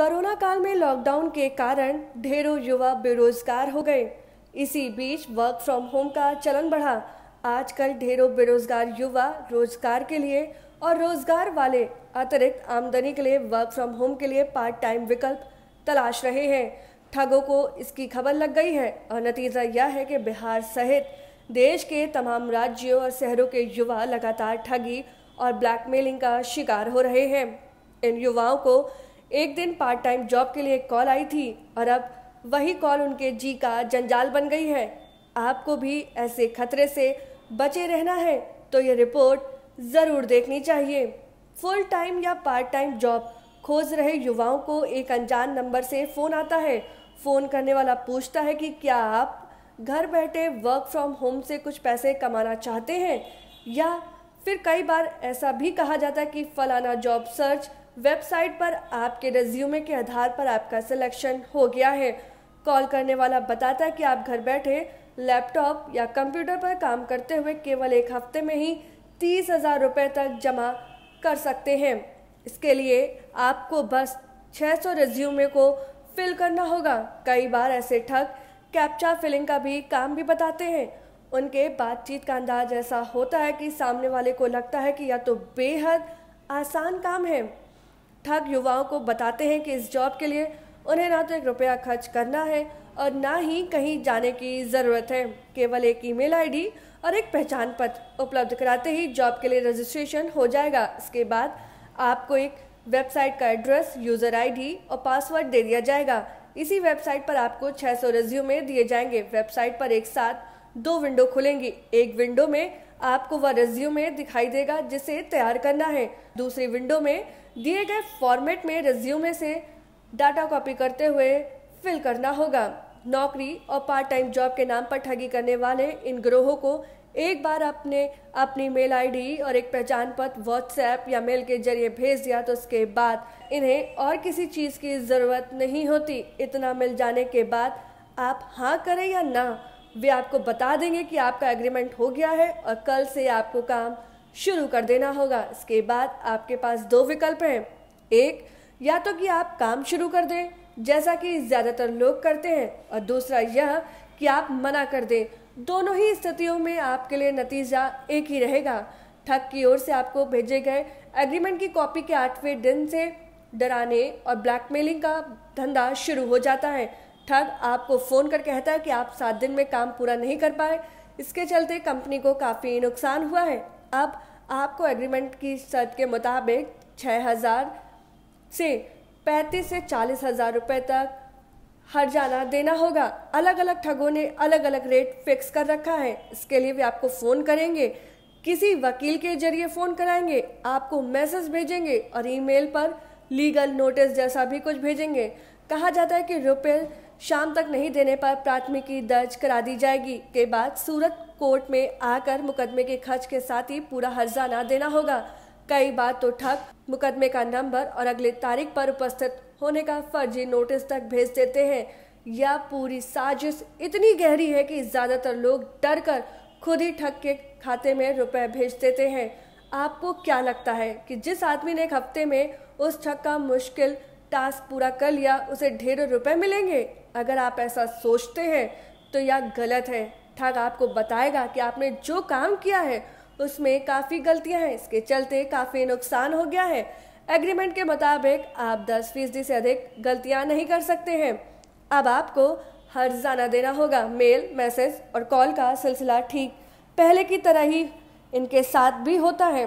corona काल में lockdown के कारण ढेरों युवा बेरोजगार हो गए इसी बीच वर्क फ्रॉम होम का चलन बढ़ा आजकल ढेरों बेरोजगार युवा रोजगार के लिए और रोजगार वाले अतिरिक्त आमदनी के लिए वर्क फ्रॉम होम के लिए पार्ट टाइम विकल्प तलाश रहे हैं ठगों को इसकी खबर लग गई है और नतीजा यह है कि बिहार सहित देश के तमाम राज्यों और शहरों के युवा लगातार ठगी और ब्लैकमेलिंग का शिकार हो रहे हैं इन युवाओं को एक दिन पार्ट टाइम जॉब के लिए कॉल आई थी और अब वही कॉल उनके जी का जंजाल बन गई है आपको भी ऐसे खतरे से बचे रहना है तो ये रिपोर्ट ज़रूर देखनी चाहिए फुल टाइम या पार्ट टाइम जॉब खोज रहे युवाओं को एक अनजान नंबर से फ़ोन आता है फ़ोन करने वाला पूछता है कि क्या आप घर बैठे वर्क फ्रॉम होम से कुछ पैसे कमाना चाहते हैं या फिर कई बार ऐसा भी कहा जाता है कि फलाना जॉब सर्च वेबसाइट पर आपके रेज्यूमे के आधार पर आपका सिलेक्शन हो गया है कॉल करने वाला बताता है कि आप घर बैठे लैपटॉप या कंप्यूटर पर काम करते हुए केवल एक हफ्ते में ही तीस हज़ार रुपये तक जमा कर सकते हैं इसके लिए आपको बस 600 रेज्यूमे को फिल करना होगा कई बार ऐसे ठग कैप्चा फिलिंग का भी काम भी बताते हैं उनके बातचीत का अंदाज ऐसा होता है कि सामने वाले को लगता है कि या तो बेहद आसान काम है ठग युवाओं को बताते हैं कि इस जॉब के लिए उन्हें ना तो एक रुपया खर्च करना है और ना ही कहीं जाने की ज़रूरत है केवल एक ईमेल आईडी और एक पहचान पत्र उपलब्ध कराते ही जॉब के लिए रजिस्ट्रेशन हो जाएगा इसके बाद आपको एक वेबसाइट का एड्रेस यूज़र आईडी और पासवर्ड दे दिया जाएगा इसी वेबसाइट पर आपको 600 सौ रेज्यूमे दिए जाएंगे वेबसाइट पर एक साथ दो विंडो खुलेंगी एक विंडो में आपको वह रेज्यूमे दिखाई देगा जिसे तैयार करना है दूसरी विंडो में दिए गए फॉर्मेट में रेज्यूमे से डाटा कॉपी करते हुए फिल करना होगा नौकरी और पार्ट टाइम जॉब के नाम पर ठगी करने वाले इन ग्रोहों को एक बार आपने अपनी मेल आईडी और एक पहचान पत्र व्हाट्सएप या मेल के जरिए भेज दिया तो उसके बाद इन्हें और किसी चीज़ की ज़रूरत नहीं होती इतना मिल जाने के बाद आप हाँ करें या ना वे आपको बता देंगे कि आपका एग्रीमेंट हो गया है और कल से आपको काम शुरू कर देना होगा इसके बाद आपके पास दो विकल्प हैं एक या तो कि आप काम शुरू कर दें जैसा कि ज़्यादातर लोग करते हैं और दूसरा यह कि आप मना कर दें दोनों ही स्थितियों में आपके लिए नतीजा एक ही रहेगा ठग की ओर से आपको भेजे गए एग्रीमेंट की कॉपी के आठवें दिन से डराने और ब्लैकमेलिंग का धंधा शुरू हो जाता है ठग आपको फ़ोन कर कहता है कि आप सात दिन में काम पूरा नहीं कर पाए इसके चलते कंपनी को काफ़ी नुकसान हुआ है अब आपको एग्रीमेंट की शर्त के मुताबिक छः हज़ार से पैंतीस से चालीस हज़ार रुपए तक हर जाना देना होगा अलग अलग ठगों ने अलग अलग रेट फिक्स कर रखा है इसके लिए वे आपको फ़ोन करेंगे किसी वकील के जरिए फ़ोन कराएंगे आपको मैसेज भेजेंगे और ईमेल पर लीगल नोटिस जैसा भी कुछ भेजेंगे कहा जाता है कि रुपये शाम तक नहीं देने पर प्राथमिकी दर्ज करा दी जाएगी के बाद सूरत कोर्ट में आकर मुकदमे के खर्च के साथ ही पूरा हर्जाना देना होगा कई बार तो ठग मुकदमे का नंबर और अगले तारीख पर उपस्थित होने का फर्जी नोटिस तक भेज देते हैं यह पूरी साजिश इतनी गहरी है कि ज़्यादातर लोग डर कर खुद ही ठग के खाते में रुपए भेज देते हैं आपको क्या लगता है कि जिस आदमी ने एक हफ्ते में उस ठग का मुश्किल टास्क पूरा कर लिया उसे ढेरों रुपए मिलेंगे अगर आप ऐसा सोचते हैं तो यह गलत है ठग आपको बताएगा कि आपने जो काम किया है उसमें काफ़ी गलतियां हैं इसके चलते काफ़ी नुकसान हो गया है एग्रीमेंट के मुताबिक आप 10 फीसदी से अधिक गलतियां नहीं कर सकते हैं अब आपको हर्जाना देना होगा मेल मैसेज और कॉल का सिलसिला ठीक पहले की तरह ही इनके साथ भी होता है